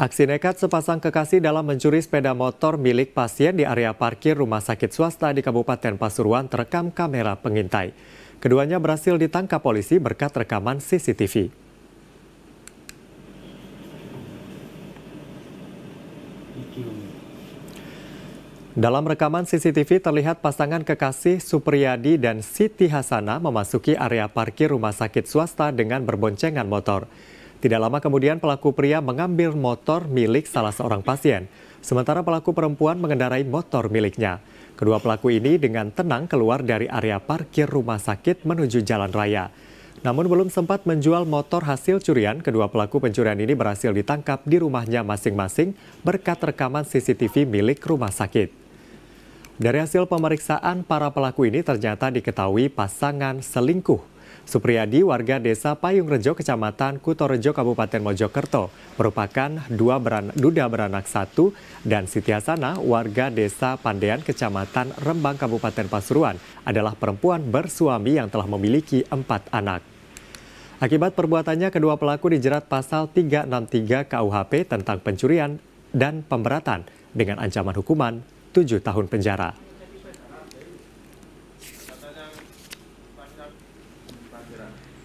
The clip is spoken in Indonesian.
Aksi nekat sepasang kekasih dalam mencuri sepeda motor milik pasien di area parkir rumah sakit swasta di Kabupaten Pasuruan terekam kamera pengintai. Keduanya berhasil ditangkap polisi berkat rekaman CCTV. Dalam rekaman CCTV terlihat pasangan kekasih Supriyadi dan Siti Hasana memasuki area parkir rumah sakit swasta dengan berboncengan motor. Tidak lama kemudian pelaku pria mengambil motor milik salah seorang pasien. Sementara pelaku perempuan mengendarai motor miliknya. Kedua pelaku ini dengan tenang keluar dari area parkir rumah sakit menuju jalan raya. Namun belum sempat menjual motor hasil curian, kedua pelaku pencurian ini berhasil ditangkap di rumahnya masing-masing berkat rekaman CCTV milik rumah sakit. Dari hasil pemeriksaan, para pelaku ini ternyata diketahui pasangan selingkuh. Supriyadi, warga desa Payung Rejo, kecamatan Kutorejo, Kabupaten Mojokerto, merupakan dua beran, duda beranak satu, dan Sitiasana, warga desa Pandean, kecamatan Rembang, Kabupaten Pasuruan, adalah perempuan bersuami yang telah memiliki empat anak. Akibat perbuatannya, kedua pelaku dijerat pasal 363 KUHP tentang pencurian dan pemberatan dengan ancaman hukuman 7 tahun penjara. Gracias.